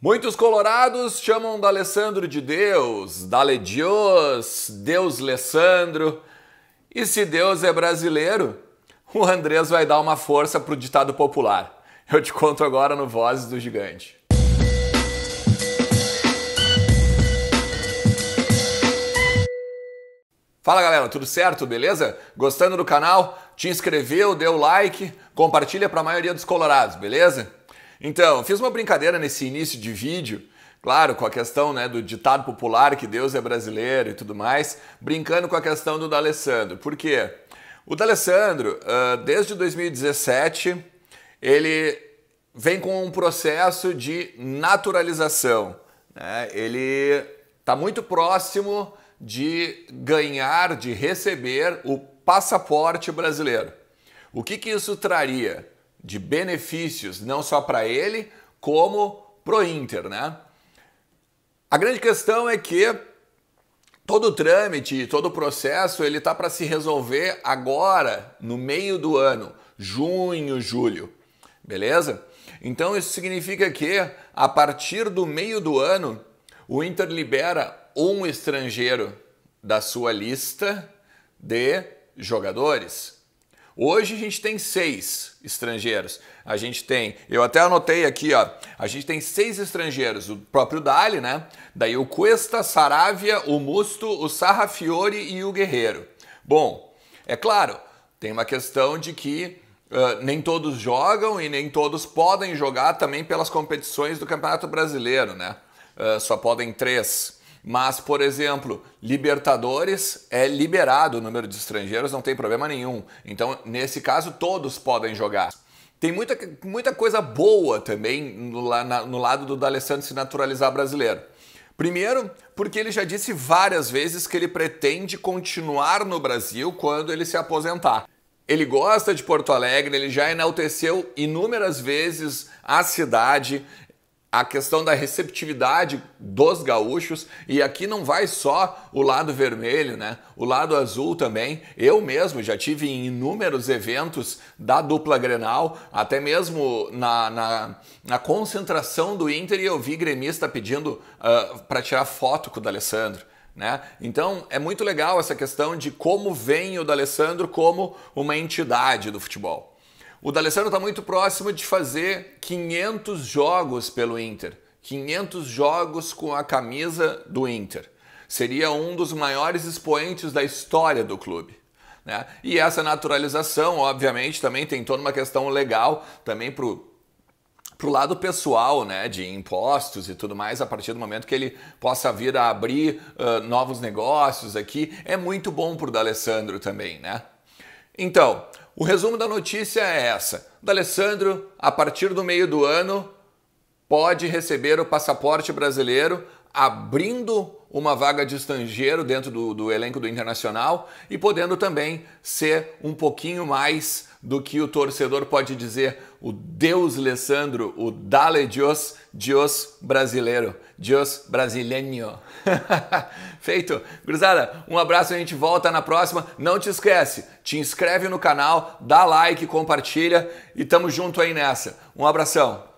Muitos colorados chamam D'Alessandro de Deus, da Dios, Deus Alessandro. E se Deus é brasileiro, o Andrés vai dar uma força pro ditado popular. Eu te conto agora no Vozes do Gigante. Fala galera, tudo certo? Beleza? Gostando do canal? Te inscreveu, deu like, compartilha para a maioria dos colorados, beleza? Então, fiz uma brincadeira nesse início de vídeo, claro, com a questão né, do ditado popular que Deus é brasileiro e tudo mais, brincando com a questão do D'Alessandro. Por quê? O D'Alessandro, ah, desde 2017, ele vem com um processo de naturalização. Né? Ele está muito próximo de ganhar, de receber o passaporte brasileiro. O que, que isso traria? de benefícios, não só para ele, como para o Inter, né? A grande questão é que todo o trâmite, todo o processo, ele tá para se resolver agora, no meio do ano, junho, julho, beleza? Então isso significa que a partir do meio do ano, o Inter libera um estrangeiro da sua lista de jogadores. Hoje a gente tem seis estrangeiros. A gente tem, eu até anotei aqui, ó, a gente tem seis estrangeiros, o próprio Dali, né? Daí o Cuesta, Saravia, o Musto, o Sarrafiore e o Guerreiro. Bom, é claro, tem uma questão de que uh, nem todos jogam e nem todos podem jogar também pelas competições do Campeonato Brasileiro, né? Uh, só podem três. Mas, por exemplo, Libertadores é liberado o número de estrangeiros, não tem problema nenhum. Então, nesse caso, todos podem jogar. Tem muita, muita coisa boa também no, na, no lado do D'Alessandro se naturalizar brasileiro. Primeiro, porque ele já disse várias vezes que ele pretende continuar no Brasil quando ele se aposentar. Ele gosta de Porto Alegre, ele já enalteceu inúmeras vezes a cidade, a questão da receptividade dos gaúchos e aqui não vai só o lado vermelho, né? O lado azul também. Eu mesmo já tive em inúmeros eventos da dupla Grenal, até mesmo na, na, na concentração do Inter e eu vi gremista pedindo uh, ah, para tirar foto com o D'Alessandro. Né? Então é muito legal essa questão de como vem o D'Alessandro como uma entidade do futebol. O D'Alessandro está muito próximo de fazer 500 jogos pelo Inter. 500 jogos com a camisa do Inter. Seria um dos maiores expoentes da história do clube. Né? E essa naturalização, obviamente, também tem toda uma questão legal também para pro lado pessoal, né, de impostos e tudo mais, a partir do momento que ele possa vir a abrir uh, novos negócios aqui, é muito bom para o D'Alessandro também, né? Então, o resumo da notícia é essa. D'Alessandro, a partir do meio do ano, pode receber o passaporte brasileiro abrindo uma vaga de estrangeiro dentro do, do, elenco do Internacional e podendo também ser um pouquinho mais do que o torcedor pode dizer o Deus Alessandro, o Dale Dios, Dios brasileiro, Dios brasileño. Feito. Cruzada, um abraço, a gente volta na próxima. Não te esquece, te inscreve no canal, dá like, compartilha e tamo junto aí nessa. Um abração.